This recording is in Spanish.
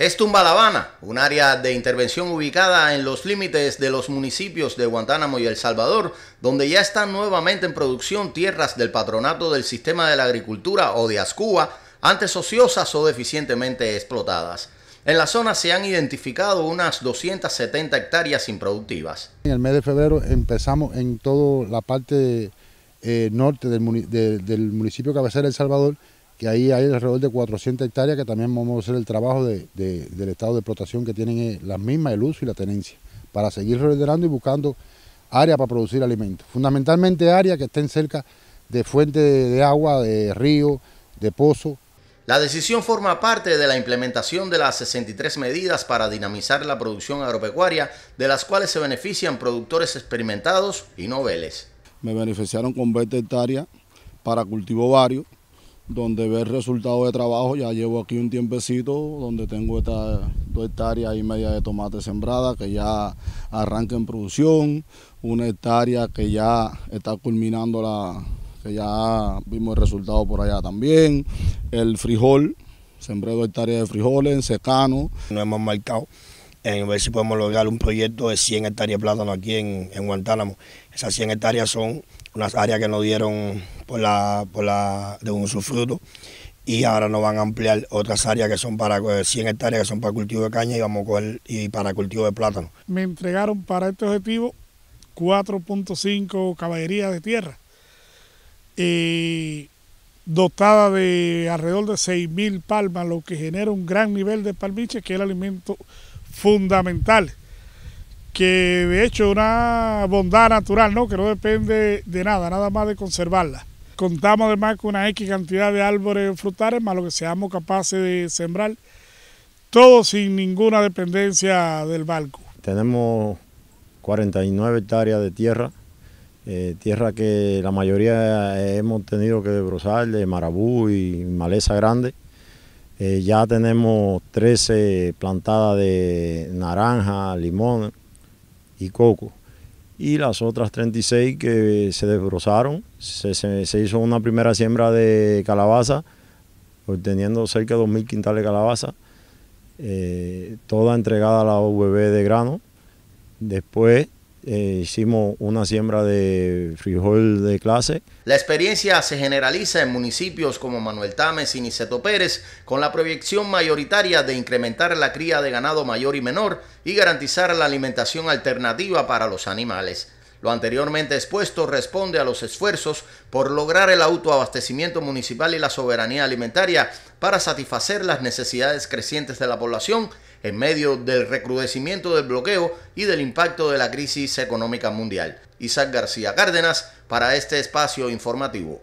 Es Habana, un área de intervención ubicada en los límites de los municipios de Guantánamo y El Salvador, donde ya están nuevamente en producción tierras del patronato del sistema de la agricultura o de Ascuba, antes ociosas o deficientemente explotadas. En la zona se han identificado unas 270 hectáreas improductivas. En el mes de febrero empezamos en toda la parte eh, norte del, del municipio cabecera El Salvador, que ahí hay alrededor de 400 hectáreas que también vamos a hacer el trabajo del estado de explotación que tienen eh, las mismas, el uso y la tenencia, para seguir reordenando y buscando áreas para producir alimentos. Fundamentalmente áreas que estén cerca de fuentes de, agua, de río, de pozo. La decisión forma parte de la implementación de las 63 medidas para dinamizar la producción agropecuaria, de las cuales se benefician productores experimentados y noveles. Me beneficiaron con 20 hectáreas para cultivo varios donde ve el resultado de trabajo. Ya llevo aquí un tiempecito donde tengo estas dos hectáreas y media de tomate sembrada que ya arranca en producción, una hectárea que ya está culminando la, que ya vimos el resultado por allá también, el frijol, sembré dos hectáreas de frijoles en secano. No hemos marcado en ver si podemos lograr un proyecto de 100 hectáreas de plátano aquí en, Guantánamo. Esas 100 hectáreas son unas áreas que nos dieron por la, por la, de un usufruto y ahora nos van a ampliar otras áreas que son para 100 hectáreas que son para cultivo de caña y vamos a y para cultivo de plátano. Me entregaron para este objetivo 4.5 caballerías de tierra. Eh, dotada de alrededor de 6.000 palmas, lo que genera un gran nivel de palmiche, que es el alimento fundamental, que de hecho es una bondad natural, ¿no? que no depende de nada, nada más de conservarla. Contamos además con una X cantidad de árboles frutales, más lo que seamos capaces de sembrar, todo sin ninguna dependencia del barco. Tenemos 49 hectáreas de tierra eh, tierra que la mayoría eh, hemos tenido que desbrozar de marabú y maleza grande. Eh, ya tenemos 13 plantadas de naranja, limón y coco. Y las otras 36 que se desbrozaron, se, hizo una primera siembra de calabaza, obteniendo cerca de 2.000 quintales de calabaza, toda entregada a la UVB de grano. Después eh, hicimos una siembra de frijol de clase. La experiencia se generaliza en municipios como Manuel Tames y Niceto Pérez con la proyección mayoritaria de incrementar la cría de ganado mayor y menor y garantizar la alimentación alternativa para los animales. Lo anteriormente expuesto responde a los esfuerzos por lograr el autoabastecimiento municipal y la soberanía alimentaria para satisfacer las necesidades crecientes de la población en medio del recrudecimiento del bloqueo y del impacto de la crisis económica mundial. Isaac García Cárdenas para este espacio informativo.